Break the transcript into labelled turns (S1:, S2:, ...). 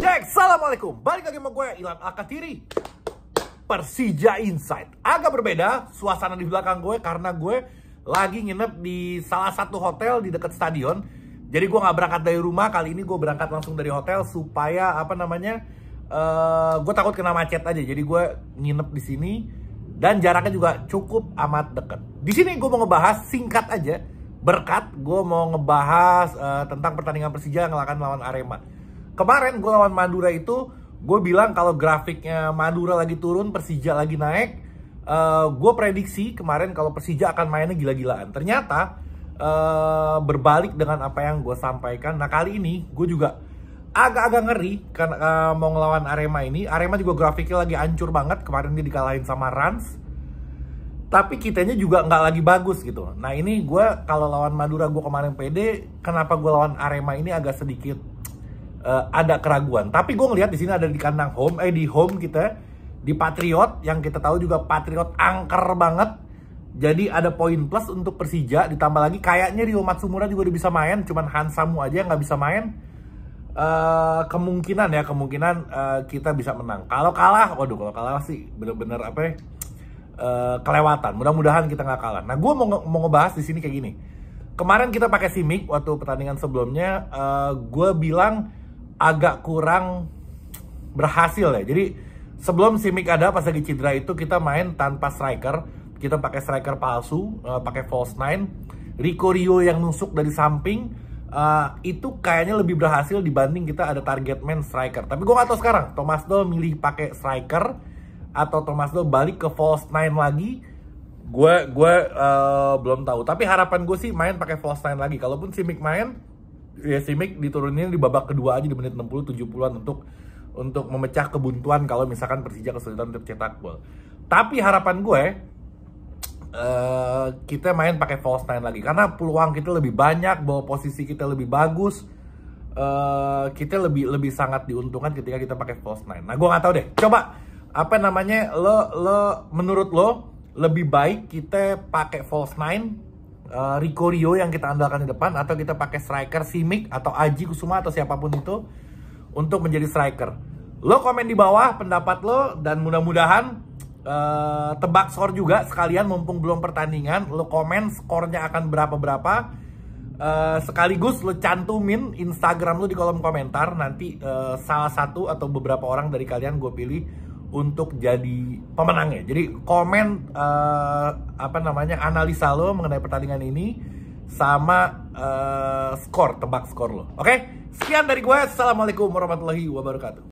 S1: Jack, Assalamualaikum. Balik lagi sama gue, Ilan Akatiri. Persija Insight. Agak berbeda suasana di belakang gue karena gue lagi nginep di salah satu hotel di dekat stadion. Jadi gue gak berangkat dari rumah, kali ini gue berangkat langsung dari hotel supaya apa namanya, uh, gue takut kena macet aja. Jadi gue nginep di sini dan jaraknya juga cukup amat deket. Di sini gue mau ngebahas singkat aja berkat gue mau ngebahas uh, tentang pertandingan Persija yang akan melawan Arema. Kemarin gue lawan Madura itu, gue bilang kalau grafiknya Madura lagi turun, Persija lagi naik. Uh, eh, gue prediksi kemarin kalau Persija akan mainnya gila-gilaan. Ternyata uh, berbalik dengan apa yang gue sampaikan. Nah kali ini gue juga agak-agak ngeri karena uh, mau ngelawan Arema ini. Arema juga grafiknya lagi hancur banget. Kemarin dia dikalahin sama Rans. Tapi kitanya juga nggak lagi bagus gitu. Nah ini gue kalau lawan Madura gue kemarin pede. Kenapa gue lawan Arema ini agak sedikit uh, ada keraguan. Tapi gue ngelihat di sini ada di kandang home, eh di home kita di Patriot yang kita tahu juga Patriot angker banget. Jadi ada poin plus untuk Persija ditambah lagi kayaknya Rio Matsumura juga udah bisa main, cuman Hansamu aja yang nggak bisa main. Uh, kemungkinan ya kemungkinan uh, kita bisa menang. Kalau kalah, waduh kalau kalah sih bener-bener apa ya? Uh, kelewatan. Mudah-mudahan kita nggak kalah. Nah, gue mau mau ngebahas di sini kayak gini. Kemarin kita pakai simik waktu pertandingan sebelumnya, uh, gue bilang agak kurang berhasil ya. Jadi sebelum Simic ada pas lagi cedera itu kita main tanpa striker, kita pakai striker palsu, uh, pakai false nine. Rico Rio yang nusuk dari samping uh, itu kayaknya lebih berhasil dibanding kita ada target man striker. Tapi gue gak tahu sekarang Thomas Doll milih pakai striker atau Thomas Doll balik ke false nine lagi. Gue gue uh, belum tahu. Tapi harapan gue sih main pakai false nine lagi. Kalaupun Simic main Ya, Simic diturunin di babak kedua aja di menit 60 70-an untuk untuk memecah kebuntuan kalau misalkan Persija kesulitan untuk cetak gol. Tapi harapan gue uh, kita main pakai false nine lagi karena peluang kita lebih banyak, bahwa posisi kita lebih bagus. Uh, kita lebih lebih sangat diuntungkan ketika kita pakai false nine. Nah, gue nggak tahu deh. Coba apa namanya lo lo menurut lo lebih baik kita pakai false nine uh, Rico Rio yang kita andalkan di depan atau kita pakai striker Simic atau Aji Kusuma atau siapapun itu untuk menjadi striker. Lo komen di bawah pendapat lo dan mudah-mudahan uh, tebak skor juga sekalian mumpung belum pertandingan lo komen skornya akan berapa-berapa uh, sekaligus lo cantumin Instagram lo di kolom komentar nanti uh, salah satu atau beberapa orang dari kalian gue pilih untuk jadi pemenangnya. Jadi komen uh, apa namanya analisa lo mengenai pertandingan ini sama uh, skor tebak skor lo. Oke, okay? sekian dari gue. Assalamualaikum warahmatullahi wabarakatuh.